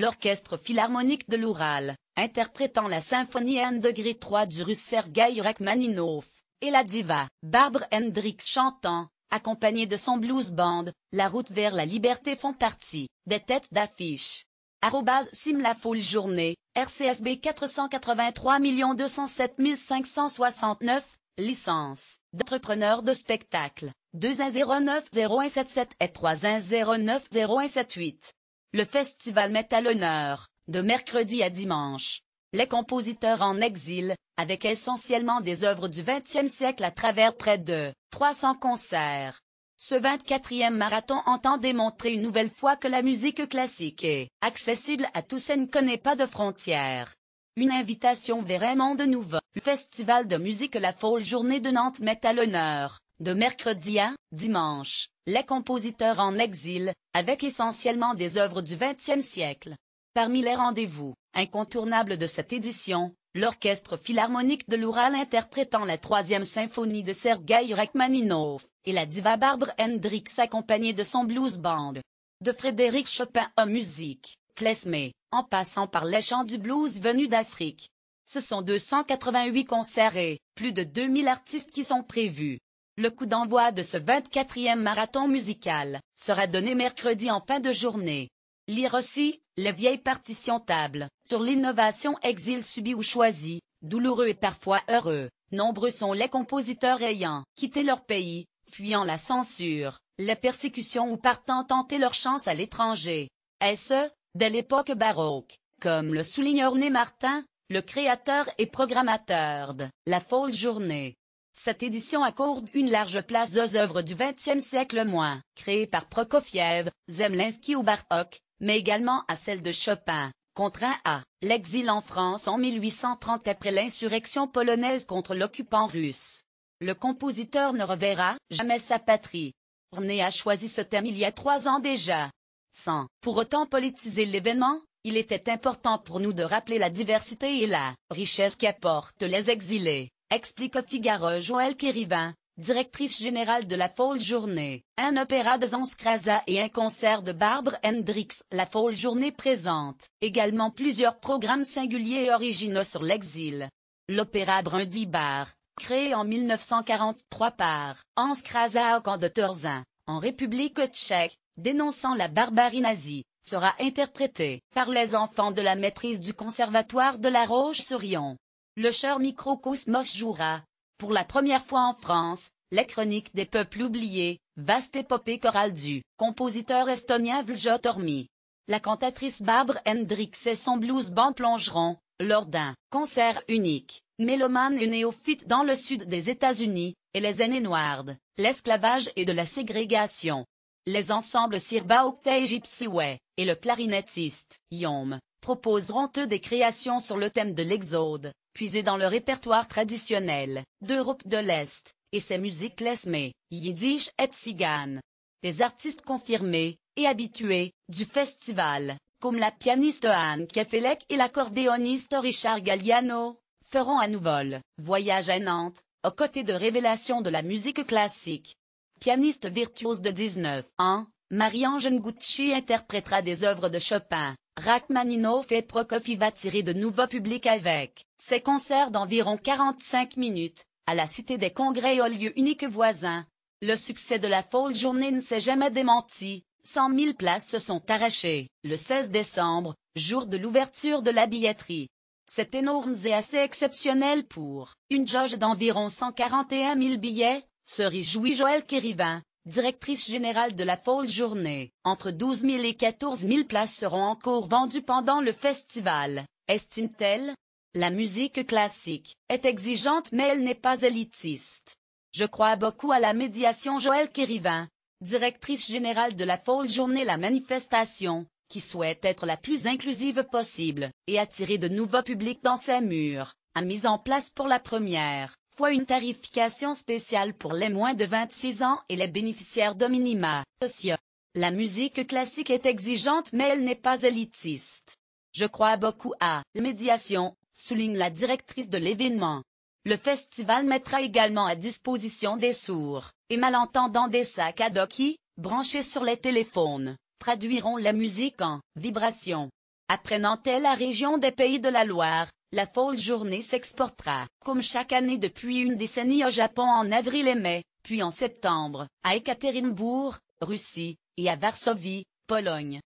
l'Orchestre Philharmonique de l'Oural, interprétant la symphonie N degré 3 du russe Sergei Rachmaninoff, et la diva, Barbara Hendrix chantant, accompagnée de son blues band, La route vers la liberté font partie, des têtes d'affiche. Arrobase Sim la foule journée, RCSB 483 207 569, licence, d'entrepreneur de spectacle, 2109 0177 et 3109 0178. Le festival met à l'honneur, de mercredi à dimanche, les compositeurs en exil, avec essentiellement des œuvres du XXe siècle à travers près de 300 concerts. Ce 24e marathon entend démontrer une nouvelle fois que la musique classique est accessible à tous et ne connaît pas de frontières. Une invitation vraiment de nouveau. Le Festival de musique La Folle Journée de Nantes met à l'honneur de mercredi à dimanche, les compositeurs en exil, avec essentiellement des œuvres du XXe siècle. Parmi les rendez-vous incontournables de cette édition, l'Orchestre philharmonique de l'Oural interprétant la troisième symphonie de Sergei Rachmaninov, et la diva Barbara Hendricks accompagnée de son blues band. De Frédéric Chopin en musique, Plesme en passant par les chants du blues venus d'Afrique. Ce sont 288 concerts et plus de 2000 artistes qui sont prévus, le coup d'envoi de ce 24e marathon musical sera donné mercredi en fin de journée. Lire aussi, les vieilles partitions tables, sur l'innovation exil subi ou choisi, douloureux et parfois heureux. Nombreux sont les compositeurs ayant quitté leur pays, fuyant la censure, les persécutions ou partant tenter leur chance à l'étranger. Et ce, dès l'époque baroque, comme le souligne Orné Martin, le créateur et programmateur de La folle journée. Cette édition accorde une large place aux œuvres du XXe siècle moins, créées par Prokofiev, Zemlinsky ou Bartok, mais également à celle de Chopin, contraint à l'exil en France en 1830 après l'insurrection polonaise contre l'occupant russe. Le compositeur ne reverra jamais sa patrie. René a choisi ce thème il y a trois ans déjà. Sans pour autant politiser l'événement, il était important pour nous de rappeler la diversité et la richesse qu'apportent les exilés explique Figaro Joël Kérivin, directrice générale de la Folle Journée. Un opéra de Zanskrasa et un concert de Barbre Hendrix. La Folle Journée présente également plusieurs programmes singuliers et originaux sur l'exil. L'opéra Brundy Bar, créé en 1943 par au camp de Torzin, en République tchèque, dénonçant la barbarie nazie, sera interprété par les enfants de la maîtrise du Conservatoire de la Roche-sur-Yon. Le cher Microcosmos jouera, pour la première fois en France, les chroniques des peuples oubliés, vaste épopée chorale du compositeur estonien Vljot Ormi. La cantatrice Barbre Hendrix et son blues band plongeront, lors d'un concert unique, mélomane et néophyte dans le sud des États-Unis, et les aînés noirs, l'esclavage et de la ségrégation. Les ensembles Sirba gipsy Gypsyway, et le clarinettiste Yom proposeront eux des créations sur le thème de l'Exode, puisées dans le répertoire traditionnel, d'Europe de l'Est, et ses musiques lesmées, yiddish et tziganes. Des artistes confirmés, et habitués, du festival, comme la pianiste Anne Kefelec et l'accordéoniste Richard Galliano, feront à nouveau voyage à Nantes, aux côtés de révélations de la musique classique. Pianiste virtuose de 19 ans, Marie-Ange Ngucci interprétera des œuvres de Chopin, Rachmaninov et Prokofiev tirer de nouveaux publics avec ses concerts d'environ 45 minutes, à la Cité des Congrès au lieu unique voisin. Le succès de la folle journée ne s'est jamais démenti, 100 000 places se sont arrachées. Le 16 décembre, jour de l'ouverture de la billetterie. C'est énorme et assez exceptionnel pour une jauge d'environ 141 000 billets, se réjouit Joël Kérivin, directrice générale de la Folle Journée. Entre 12 000 et 14 000 places seront encore vendues pendant le festival, estime-t-elle. La musique classique est exigeante mais elle n'est pas élitiste. Je crois beaucoup à la médiation Joël Kérivin, directrice générale de la Folle Journée La Manifestation, qui souhaite être la plus inclusive possible, et attirer de nouveaux publics dans ses murs, a mis en place pour la première une tarification spéciale pour les moins de 26 ans et les bénéficiaires de minima sociaux. La musique classique est exigeante mais elle n'est pas élitiste. Je crois beaucoup à la médiation, souligne la directrice de l'événement. Le festival mettra également à disposition des sourds et malentendants des sacs à qui, branchés sur les téléphones, traduiront la musique en vibrations. Apprenant-elle la région des Pays de la Loire, la folle journée s'exportera, comme chaque année depuis une décennie au Japon en avril et mai, puis en septembre, à Ekaterinbourg, Russie, et à Varsovie, Pologne.